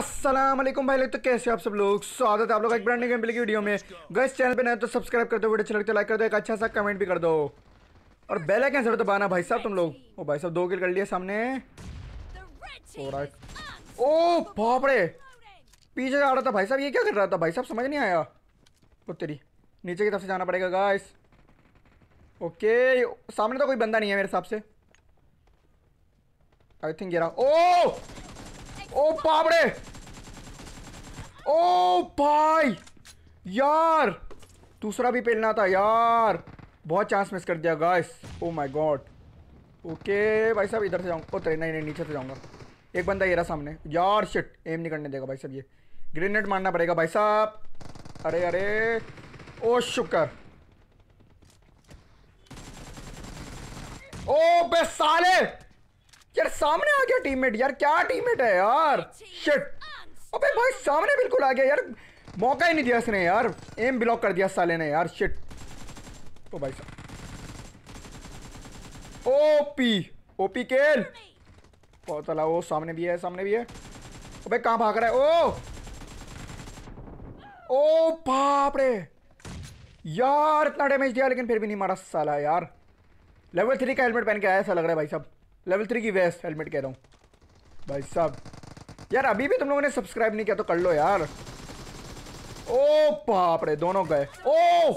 अस्सलाम वालेकुम भाई लोग तो कैसे आप सब लोग स्वागत है आप लोग एक ब्रांड गेम प्ले की वीडियो में गैस चैनल पे नए तो सब्सक्राइब कर दो वीडियो अच्छा लगता है लाइक कर दो एक अच्छा सा कमेंट भी कर दो और बेल आइकन जरूर दबाना भाई साहब तुम लोग ओ भाई साहब दो किल कर लिए सामने ओ बाप रे पीछे जा रहा था भाई साहब ये क्या कर रहा था भाई साहब समझ नहीं आया वो तेरी नीचे की तरफ से जाना पड़ेगा गाइस ओके सामने तो कोई बंदा नहीं है मेरे हिसाब से आई थिंक ये रहा ओ ओ बाबड़े ओ भाई यार दूसरा भी पेलना था यार बहुत चांस मिस कर दिया guys oh my god okay भाई साहब इधर से जाऊंगा ओ तेरे नहीं नहीं नीचे से जाऊंगा एक बंदा ये रहा सामने यार शिट एम नहीं करने देगा भाई साहब ये ग्रेनेड मारना पड़ेगा भाई साहब अरे अरे ओ शुक्र ओ बे साले यार सामने आ गया टीममेट यार क्या टीममेट है यार शिट अबे भाई सामने बिल्कुल आ गया यार मौका ही नहीं दिया इसने यार एम ब्लॉक कर दिया साले ने यार शिट तो भाई साहब ओपी ओपी केल बहुत अला वो सामने भी है सामने भी है अबे कहां भाग रहा है ओ ओ बाप रे यार इतना डैमेज दिया लेकिन फिर भी नहीं मारा साला यार लेवल थ्री का हेलमेट पहन के आया ऐसा लग रहा है भाई साहब लेवल थ्री की वेस्ट हेलमेट कह रहा हूँ भाई साहब यार अभी भी तुम लोगों ने सब्सक्राइब नहीं किया तो कर लो यार ओ बाप दोनों गए ओ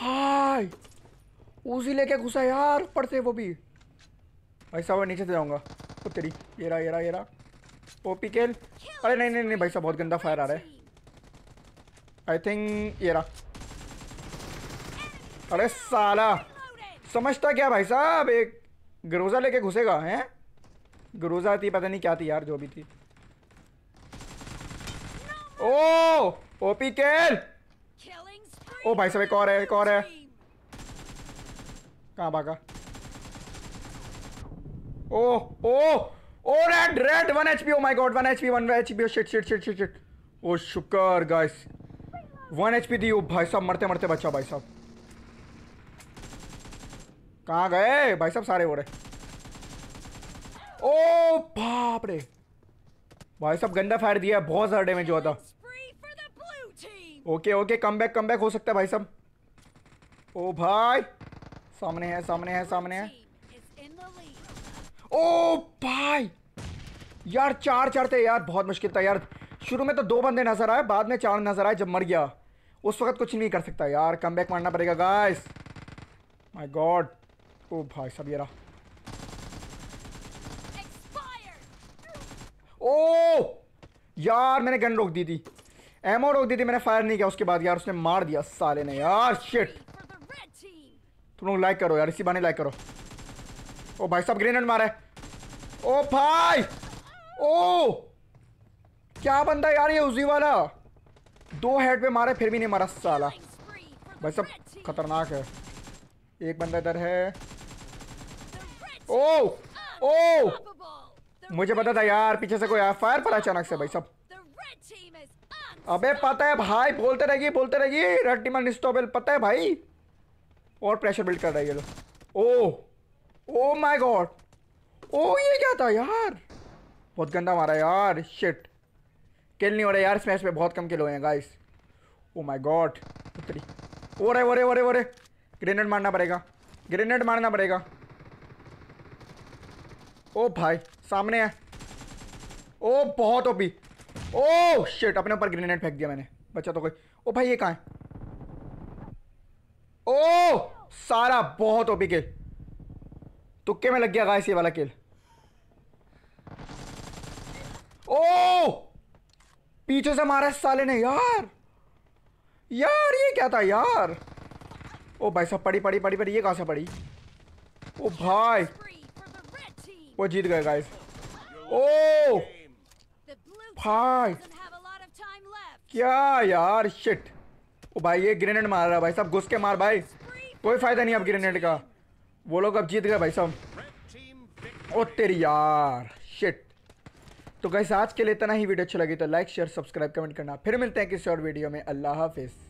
भाई उसी लेके घुसा यार ऊपर से वो भी भाई साहब मैं नीचे से जाऊँगा तो तेरी ये रहा ये रहा ये रहा ओपी केल अरे नहीं नहीं नहीं भाई साहब बहुत गंदा फायर आ रहा है आई थिंक ये रहा अरे साला समझता क्या भाई साहब एक ग्रोजा लेके घुसेगा हैं ग्रोजा थी पता नहीं क्या थी यार जो भी थी ओ ओपी केल ओ भाई साहब एक और है एक और है कहाँ भागा oh oh oh red red one H P oh my god one H P one H P shit shit shit shit oh शुक्र गाइस वन एच पी दी ओ भाई साहब मरते मरते बचा भाई साहब कहा गए भाई साहब सारे रहे ओ बाप रे भाई साहब गंदा फायर दिया बहुत ज़्यादा डेमेज हुआ था okay okay come back come back हो सकता है भाई साहब ओ भाई सामने है सामने है सामने है ओ भाई यार चार चार थे यार बहुत मुश्किल था यार शुरू में तो दो बंदे नजर आए बाद में चार नजर आए जब मर गया उस वक्त कुछ नहीं कर सकता यार कम बैक मारना पड़ेगा गाइस माय गॉड ओ भाई साहब ये रहा ओ यार मैंने गन रोक दी थी एमओ रोक दी थी मैंने फायर नहीं किया उसके बाद यार उसने मार दिया साले ने यार शिट तुम लोग लाइक करो यार इसी बहाने लाइक करो ओ भाई साहब ग्रेनेड मारे ओ भाई ओ क्या बंदा यार ये उसी वाला दो हेड पे मारे फिर भी नहीं मारा साला भाई सब खतरनाक है एक बंदा इधर है ओ oh! ओ oh! मुझे पता था यार पीछे से कोई फायर पड़ा अचानक से भाई सब अबे पता है भाई बोलते रहिए बोलते रहिए रेड टीम अनस्टॉपेबल पता है भाई और प्रेशर बिल्ड कर रहा है ये लोग ओ ओ माय गॉड ओ ये क्या था यार बहुत गंदा मारा यार शिट किल नहीं हो रहा यार स्मैश पे में बहुत कम किल हुए हैं गाइस ओ माय गॉड उतरी ओ रे ओ रे ओ रे ओ रे ग्रेनेड मारना पड़ेगा ग्रेनेड मारना पड़ेगा ओ भाई सामने है ओ बहुत ओपी ओ शिट अपने ऊपर ग्रेनेड फेंक दिया मैंने बच्चा तो कोई ओ भाई ये कहाँ है ओ सारा बहुत ओपी किल तुक्के में लग गया गाइस ये वाला किल ओ पीछे से मारा साले ने यार यार ये क्या था यार ओ भाई सब पड़ी पड़ी पड़ी पड़ी ये कहाँ से पड़ी ओ भाई वो जीत गए गाइस ओ भाई क्या यार शिट ओ भाई ये ग्रेनेड मार रहा है भाई सब घुस के मार भाई कोई फायदा नहीं अब ग्रेनेड का वो लोग अब जीत गए भाई सब ओ तेरी यार शिट तो गैस आज के लिए इतना ही वीडियो अच्छी लगी तो लाइक शेयर सब्सक्राइब कमेंट करना फिर मिलते हैं किसी और वीडियो में अल्लाह हाफिज़